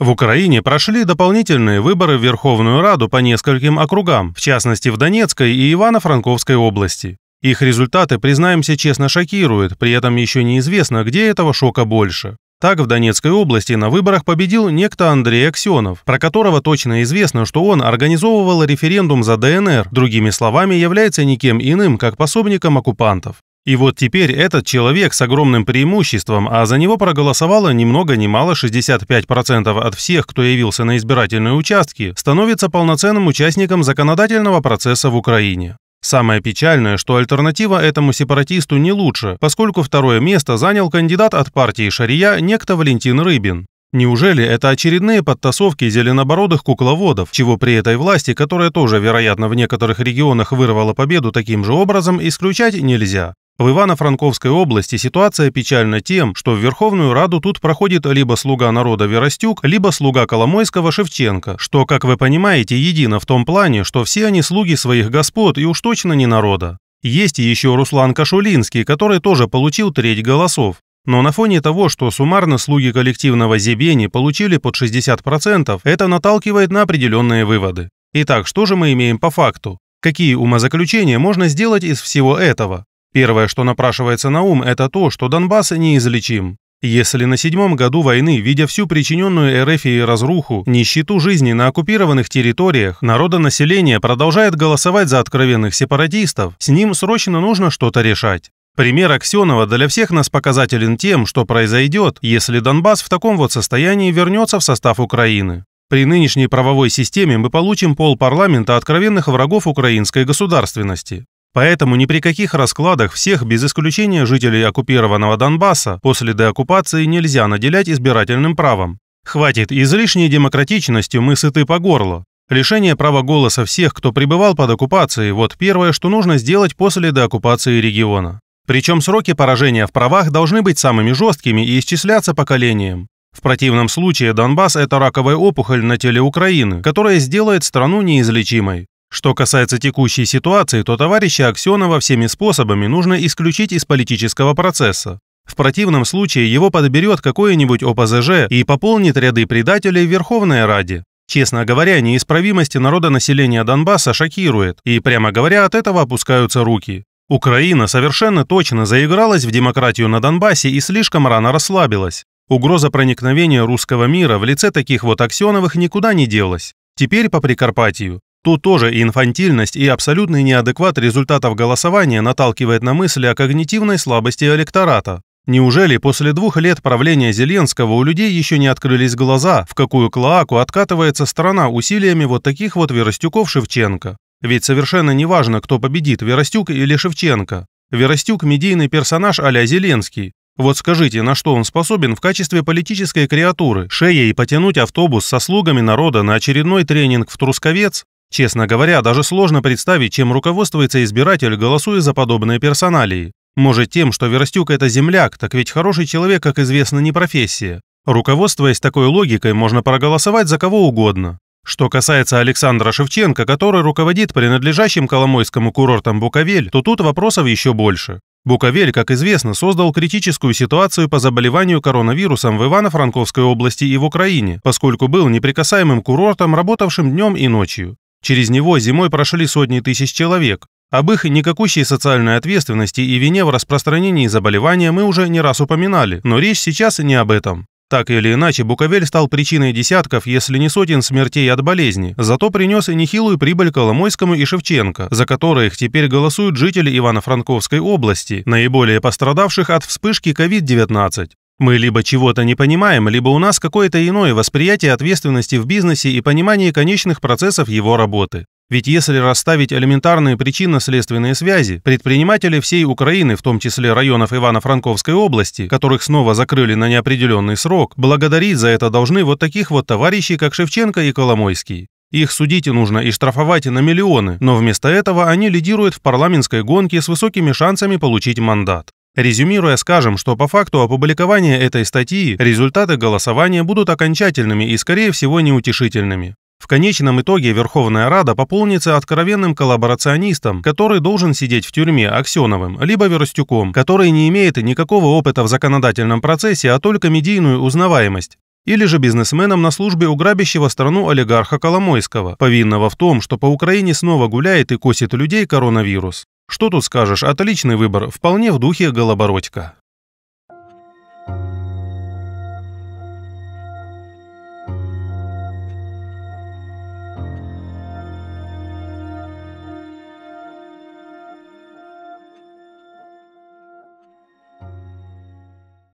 В Украине прошли дополнительные выборы в Верховную Раду по нескольким округам, в частности в Донецкой и Ивано-Франковской области. Их результаты, признаемся честно, шокируют, при этом еще неизвестно, где этого шока больше. Так, в Донецкой области на выборах победил некто Андрей Аксенов, про которого точно известно, что он организовывал референдум за ДНР, другими словами, является никем иным, как пособником оккупантов. И вот теперь этот человек с огромным преимуществом, а за него проголосовало ни много ни мало 65% от всех, кто явился на избирательные участки, становится полноценным участником законодательного процесса в Украине. Самое печальное, что альтернатива этому сепаратисту не лучше, поскольку второе место занял кандидат от партии Шария некто Валентин Рыбин. Неужели это очередные подтасовки зеленобородых кукловодов, чего при этой власти, которая тоже, вероятно, в некоторых регионах вырвала победу таким же образом, исключать нельзя? В Ивано-Франковской области ситуация печальна тем, что в Верховную Раду тут проходит либо слуга народа Верастюк, либо слуга Коломойского Шевченко, что, как вы понимаете, едино в том плане, что все они слуги своих господ и уж точно не народа. Есть еще Руслан Кашулинский, который тоже получил треть голосов. Но на фоне того, что суммарно слуги коллективного Зебени получили под 60%, это наталкивает на определенные выводы. Итак, что же мы имеем по факту? Какие умозаключения можно сделать из всего этого? Первое, что напрашивается на ум, это то, что Донбасс неизлечим. Если на седьмом году войны, видя всю причиненную Эрефией разруху, нищету жизни на оккупированных территориях, народонаселение продолжает голосовать за откровенных сепаратистов, с ним срочно нужно что-то решать. Пример Аксенова для всех нас показателен тем, что произойдет, если Донбасс в таком вот состоянии вернется в состав Украины. При нынешней правовой системе мы получим пол парламента откровенных врагов украинской государственности. Поэтому ни при каких раскладах всех, без исключения жителей оккупированного Донбасса, после деоккупации нельзя наделять избирательным правом. Хватит излишней демократичности, мы сыты по горло. Лишение права голоса всех, кто пребывал под оккупацией – вот первое, что нужно сделать после деоккупации региона. Причем сроки поражения в правах должны быть самыми жесткими и исчисляться поколением. В противном случае Донбасс – это раковая опухоль на теле Украины, которая сделает страну неизлечимой. Что касается текущей ситуации, то товарища Аксенова всеми способами нужно исключить из политического процесса. В противном случае его подберет какое-нибудь ОПЗЖ и пополнит ряды предателей в Верховной Раде. Честно говоря, неисправимость народонаселения Донбасса шокирует, и, прямо говоря, от этого опускаются руки. Украина совершенно точно заигралась в демократию на Донбассе и слишком рано расслабилась. Угроза проникновения русского мира в лице таких вот Аксеновых никуда не делась. Теперь по Прикарпатию. Тут тоже и инфантильность, и абсолютный неадекват результатов голосования наталкивает на мысли о когнитивной слабости электората. Неужели после двух лет правления Зеленского у людей еще не открылись глаза, в какую клоаку откатывается страна усилиями вот таких вот Веростюков-Шевченко? Ведь совершенно не важно, кто победит, Веростюк или Шевченко. Веростюк – медийный персонаж а Зеленский. Вот скажите, на что он способен в качестве политической креатуры, шеей потянуть автобус со слугами народа на очередной тренинг в Трусковец? Честно говоря, даже сложно представить, чем руководствуется избиратель, голосуя за подобные персоналии. Может тем, что Верстюк – это земляк, так ведь хороший человек, как известно, не профессия. Руководствуясь такой логикой, можно проголосовать за кого угодно. Что касается Александра Шевченко, который руководит принадлежащим Коломойскому курортом Буковель, то тут вопросов еще больше. Буковель, как известно, создал критическую ситуацию по заболеванию коронавирусом в Ивано-Франковской области и в Украине, поскольку был неприкасаемым курортом, работавшим днем и ночью. Через него зимой прошли сотни тысяч человек. Об их никакущей социальной ответственности и вине в распространении заболевания мы уже не раз упоминали, но речь сейчас не об этом. Так или иначе, Буковель стал причиной десятков, если не сотен смертей от болезни, зато принес и нехилую прибыль Коломойскому и Шевченко, за которых теперь голосуют жители Ивано-Франковской области, наиболее пострадавших от вспышки COVID-19. Мы либо чего-то не понимаем, либо у нас какое-то иное восприятие ответственности в бизнесе и понимание конечных процессов его работы. Ведь если расставить элементарные причинно-следственные связи, предприниматели всей Украины, в том числе районов Ивано-Франковской области, которых снова закрыли на неопределенный срок, благодарить за это должны вот таких вот товарищей, как Шевченко и Коломойский. Их судить нужно и штрафовать на миллионы, но вместо этого они лидируют в парламентской гонке с высокими шансами получить мандат. Резюмируя, скажем, что по факту опубликования этой статьи результаты голосования будут окончательными и, скорее всего, неутешительными. В конечном итоге Верховная Рада пополнится откровенным коллаборационистом, который должен сидеть в тюрьме Аксеновым, либо Веростюком, который не имеет никакого опыта в законодательном процессе, а только медийную узнаваемость или же бизнесменом на службе у грабящего страну олигарха Коломойского, повинного в том, что по Украине снова гуляет и косит людей коронавирус. Что тут скажешь, отличный выбор, вполне в духе Голобородька.